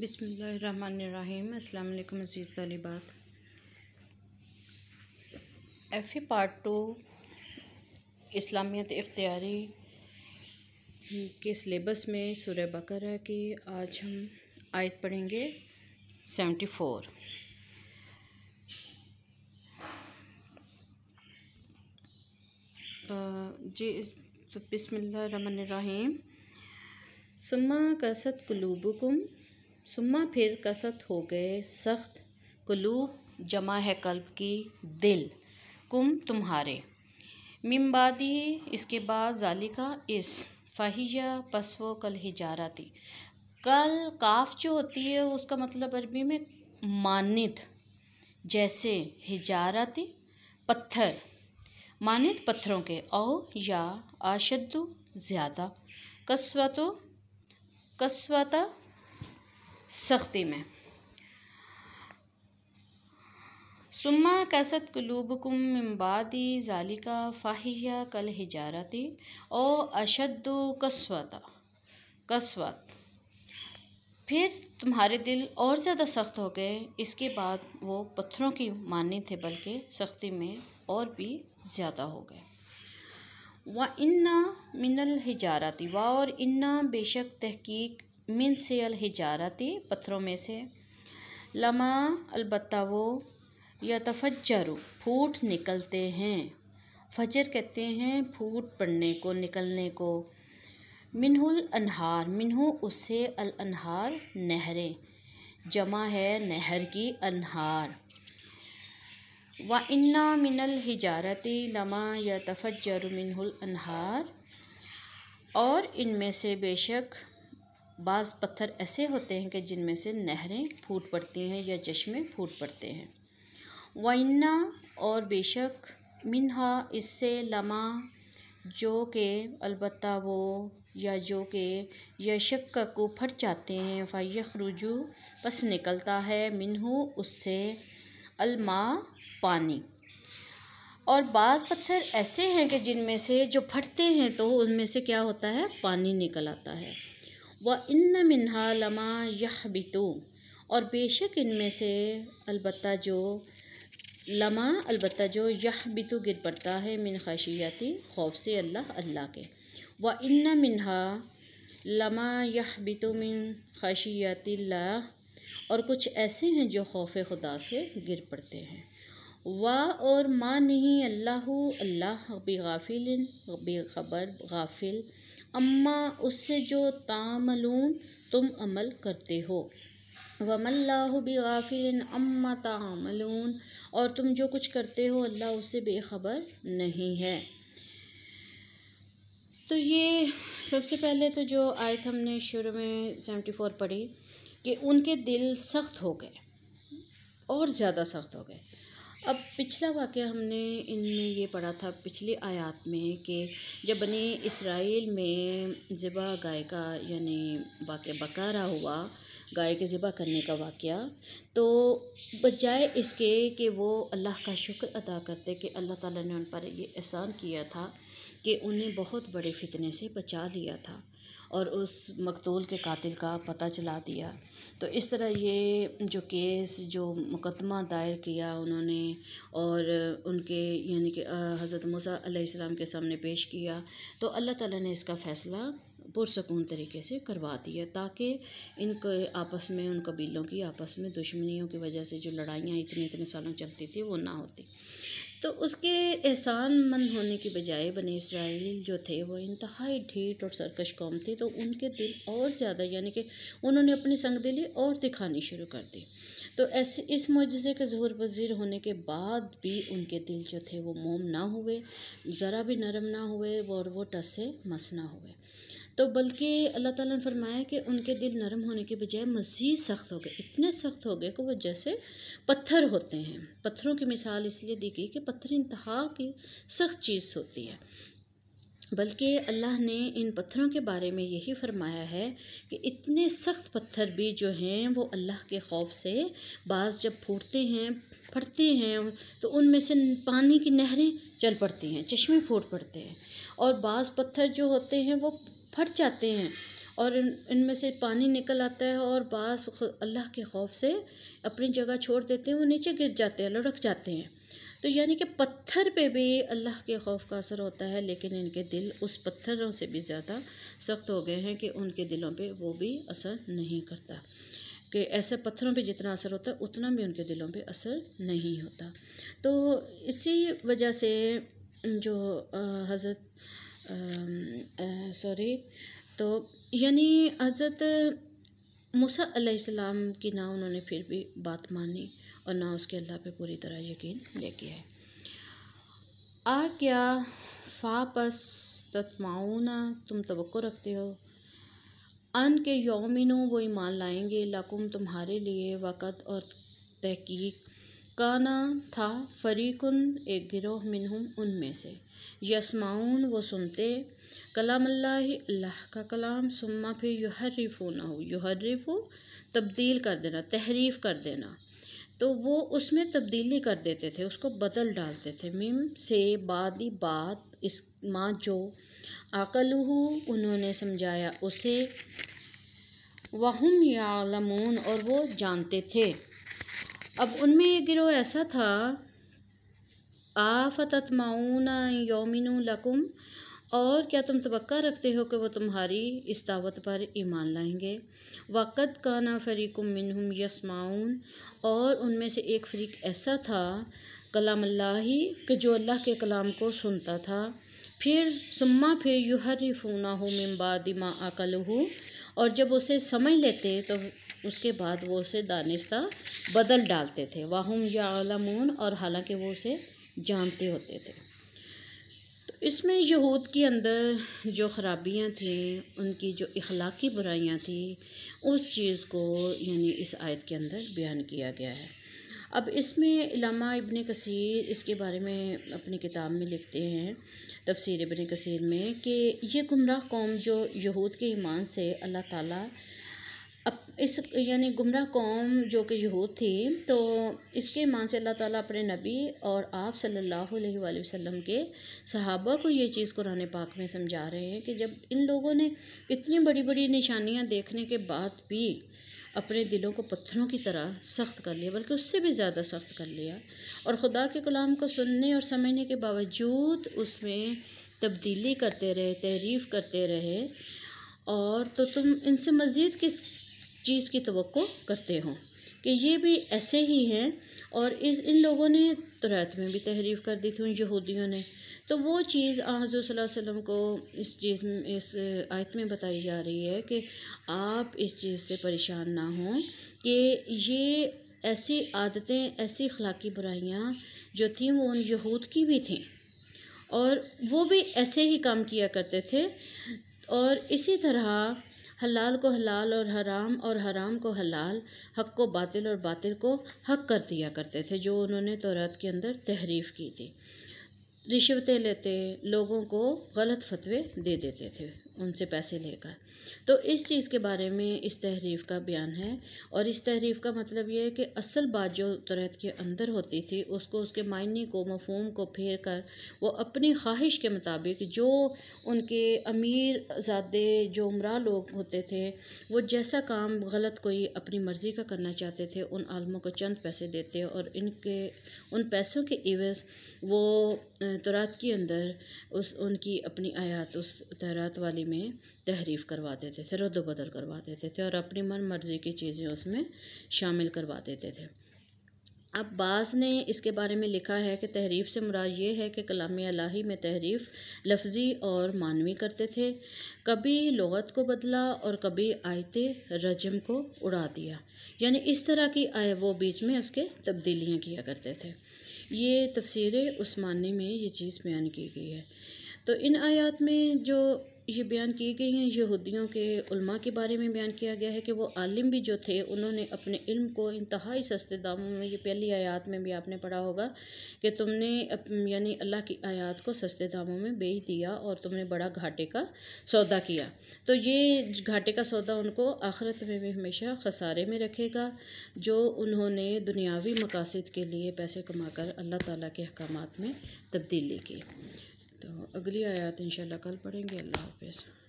बिसमीम अल्लाम अजीज़ तलबात एफ़ ए पार्ट टू इस्लामियत इख्तियारी के सिलेबस में सूर्य बकर की आज हम आयत पढ़ेंगे सेवेंटी फोर जी तो बिसमीम सुम्मा कसत कलूबकुम सुम्मा फिर कसत हो गए सख्त कुलूब जमा है कल्ब की दिल कुम तुम्हारे मिमबादी इसके बाद जालिका इस फ़ाहिया पसवो कल हिजारा थी कल काफ जो होती है उसका मतलब अरबी में मानित जैसे हिजारती पत्थर मानित पत्थरों के औ या अशद ज़्यादा कसवतो कस्वता सख्ती में सुम्मा कसत कलूबकुम इम्बादी जालिका फ़ाहिया कल हिजारती ओ अशद कसवता कस्वत फिर तुम्हारे दिल और ज़्यादा सख्त हो गए इसके बाद वो पत्थरों की मानी थे बल्कि सख्ती में और भी ज़्यादा हो गए व इन्ना मिनल हिजारती व और इन्ना बेशक तहकीक मिन से हिजारती पत्थरों में से लमा अलबत् वो या तफजर फूट निकलते हैं फजर कहते हैं फूट पड़ने को निकलने को मिनहुल अनहार मिनहू उससे अल अनहार नहरें जमा है नहर की अनहार व इन्ना मिनल हिजारती लमा या तफजर मिनहुल अनहार और इनमें से बेशक बाज़ पत्थर ऐसे होते हैं कि जिनमें से नहरें फूट पड़ती हैं या चश्मे फूट पड़ते हैं वना और बेशक मिनहा इससे लमा जो के अलबत् वो या जो के यशक को फट जाते हैं फ़ायख रुजू बस निकलता है मिनहू उससे अलमा पानी और बाज़ पत्थर ऐसे हैं कि जिनमें से जो फटते हैं तो उनमें से क्या होता है पानी निकल आता है व इन मिनहा लमा यह बितू और बेशक इनमें से अलबत् जो लमा अलबत् जो यह बितु गिर पड़ता है मिन खशियाती खौफ से अल्लाह अल्लाह के व इन मिनहा लमा यह बितु मिन खशियाती और कुछ ऐसे हैं जो खौफ खुदा से गिर पड़ते हैं वाह और माँ नहीं अल्लाह अल्लाह बेगाफिल बेखबर गाफिल अम्मा उससे जो तामलून तुम अमल करते हो वमल्लाबिगाफिल अम्मा तामलून और तुम जो कुछ करते हो अल्लाह उससे बेखबर नहीं है तो ये सबसे पहले तो जो आयत हमने शुरू में सेवेंटी फोर पढ़ी कि उनके दिल सख्त हो गए और ज़्यादा सख्त हो गए अब पिछला वाक्य हमने इनमें ये पढ़ा था पिछली आयत में कि जब बने इसराइल में ज़िबा गाय का यानी वाक़ बकारा हुआ गाय के ज़िबा करने का वाक़ तो बजाय इसके कि वो अल्लाह का शुक्र अदा करते कि अल्लाह ताला ने उन पर ये एहसान किया था कि उन्हें बहुत बड़े फितने से बचा लिया था और उस मकतूल के कातिल का पता चला दिया तो इस तरह ये जो केस जो मुकदमा दायर किया उन्होंने और उनके यानी कि हज़रत मूसा के सामने पेश किया तो अल्लाह ताला ने इसका फ़ैसला पुरसकून तरीके से करवाती है ताकि इनके आपस में उन कबीलों की आपस में दुश्मनियों की वजह से जो लड़ाइयाँ इतने इतने सालों चलती थी वो ना होती तो उसके एहसान मंद होने की बजाय बने इसराइल जो थे वो इंतहाई ढीठ और सरकश कौम थी तो उनके दिल और ज़्यादा यानी कि उन्होंने अपनी संग दिली और दिखानी शुरू कर दी तो ऐसे इस मुजज़े के जहर पजीर होने के बाद भी उनके दिल जो थे वो मोम ना हुए ज़रा भी नरम ना हुए और वो टस से मस ना हुए तो बल्कि अल्लाह ताला ने फरमाया कि उनके दिल नरम होने के बजाय मज़ीद सख्त हो गए इतने सख्त हो गए कि वो जैसे पत्थर होते हैं पत्थरों की मिसाल इसलिए दी गई कि पत्थर इंतहा की सख्त चीज़ होती है बल्कि अल्लाह ने इन पत्थरों के बारे में यही फरमाया है कि इतने सख्त पत्थर भी जो हैं वो अल्लाह के खौफ से बाज़ जब फूटते हैं फटते हैं तो उनमें से पानी की नहरें चल पड़ती हैं चश्मे फूट पड़ते हैं और बाज़ पत्थर जो होते हैं वो फट जाते हैं और इन इनमें से पानी निकल आता है और बास अल्लाह के खौफ से अपनी जगह छोड़ देते हैं वो नीचे गिर जाते हैं लड़क जाते हैं तो यानी कि पत्थर पे भी अल्लाह के खौफ का असर होता है लेकिन इनके दिल उस पत्थरों से भी ज़्यादा सख्त हो गए हैं कि उनके दिलों पे वो भी असर नहीं करता कि ऐसे पत्थरों पे जितना असर होता है उतना भी उनके दिलों पे असर नहीं होता तो इसी वजह से जो हज़रत सॉरी तो यानी हज़रत मूसा अलैहिस्सलाम की ना उन्होंने फिर भी बात मानी और ना उसके अल्लाह पे पूरी तरह यकीन ले किया आए आ क्या फापस तत्माऊना तुम तो रखते हो अन के यौमिनों वो ईमान लाएंगे लाकुम तुम्हारे लिए वक़्त और तहकीक का नाम था फ़रीकुन एक गिरोह मिनहुम उनमें से यसमाउन वो सुनते कलाम अल्लाह अल्लाह का कलाम सुम्मा फिर युहर्रिफो ना हो युहर्रिफो तब्दील कर देना तहरीफ़ कर देना तो वो उसमें तब्दीली कर देते थे उसको बदल डालते थे मिम से बादी बात इस माँ जो अकलहू उन्होंने समझाया उसे वहम यालमून और वो जानते थे अब उनमें ये गिरोह ऐसा था माऊना योमिन लकुम और क्या तुम तो रखते हो कि वो तुम्हारी इस दावत पर ईमान लाएंगे वक़्त काना फ़रीकुम मिनहुम माउन और उनमें से एक फ़रीक ऐसा था कलाम अल्लाह कि जो अल्लाह के कलाम को सुनता था फिर सुम्मा फिर यू हर फ़ूना हो दिमा अकल और जब उसे समझ लेते तो उसके बाद वो उसे दानिशा बदल डालते थे वाहम या आलमून और हालांकि वो उसे जानते होते थे तो इसमें यहूद के अंदर जो ख़राबियाँ थीं उनकी जो इखलाकी बुराइयाँ थी उस चीज़ को यानी इस आयत के अंदर बयान किया गया है अब इसमें इलामा इबन कसीर इसके बारे में अपनी किताब में लिखते हैं तफसर बन कसर में कि यह गुमराह कौम जो यहूद के ईमान से अल्लाह ताला अब इस यानी गुमराह कौम जो कि यहूद थी तो इसके ईमान से अल्लाह ताला अपने नबी और आप सल्लल्लाहु अलैहि वसल्लम के सहाबा को ये चीज़ कुरान पाक में समझा रहे हैं कि जब इन लोगों ने इतनी बड़ी बड़ी निशानियाँ देखने के बाद भी अपने दिलों को पत्थरों की तरह सख्त कर लिया बल्कि उससे भी ज़्यादा सख्त कर लिया और ख़ुदा के कलाम को सुनने और समझने के बावजूद उसमें तब्दीली करते रहे तहरीफ करते रहे और तो तुम इनसे मज़ीद किस चीज़ की तो करते हो कि ये भी ऐसे ही हैं और इस इन लोगों ने तुरैत तो में भी तहरीफ कर दी थी उन यहूदियों ने तो वो चीज़ आज़ुसम को इस चीज़ में इस आयत में बताई जा रही है कि आप इस चीज़ से परेशान ना हों कि ये ऐसी आदतें ऐसी अखलाकी बुराइयाँ जो थीं वो उन यहूद की भी थीं और वो भी ऐसे ही काम किया करते थे और इसी तरह हलाल को हलाल और हराम और हराम को हलाल हक को बातिल और बातिल को हक कर दिया करते थे जो उन्होंने तौरात के अंदर तहरीफ की थी रिश्वतें लेते लोगों को गलत फतवे दे देते थे उनसे पैसे लेकर तो इस चीज़ के बारे में इस तहरीफ का बयान है और इस तहरीफ का मतलब ये है कि असल बात जो तुरैत के अंदर होती थी उसको उसके मायने को मफहम को फेर कर वो अपनी ख्वाहिश के मुताबिक जो उनके अमीर ज़ादे जो उम्र लोग होते थे वो जैसा काम गलत कोई अपनी मर्ज़ी का करना चाहते थे उन आलमों को चंद पैसे देते और इनके उन पैसों के इवज़ वो तरात के अंदर उस उनकी अपनी आयात उस तहरात वाली हिंदी में तहरीफ़ करवा देते थे रद्दबदल करवा देते थे और अपनी मन मर्ज़ी की चीज़ें उसमें शामिल करवा देते थे अब बाज़ ने इसके बारे में लिखा है कि तहरीफ़ से मुराद ये है कि कलाम अलाही में तहरीफ़ लफ्ज़ी और मानवी करते थे कभी लगत को बदला और कभी आयत रजम को उड़ा दिया यानी इस तरह की आय वो बीच में उसके तब्दीलियाँ किया करते थे ये तफसीर उस्मानी में ये चीज़ बयान की गई है तो इन आयात में जो ये बयान की गई हैं यहूदियों के उल्मा के बारे में बयान किया गया है कि वो आलिम भी जो थे उन्होंने अपने इल्म को इंतहाई सस्ते दामों में ये पहली आयात में भी आपने पढ़ा होगा कि तुमने यानी अल्लाह की आयात को सस्ते दामों में बेच दिया और तुमने बड़ा घाटे का सौदा किया तो ये घाटे का सौदा उनको आखरत में भी हमेशा खसारे में रखेगा जो उन्होंने दुनियावी मकासद के लिए पैसे कर अल्लाह ताली के अहकाम में तब्दीली की तो अगली आयात इंशाल्लाह कल पढ़ेंगे अल्लाह हाफिज़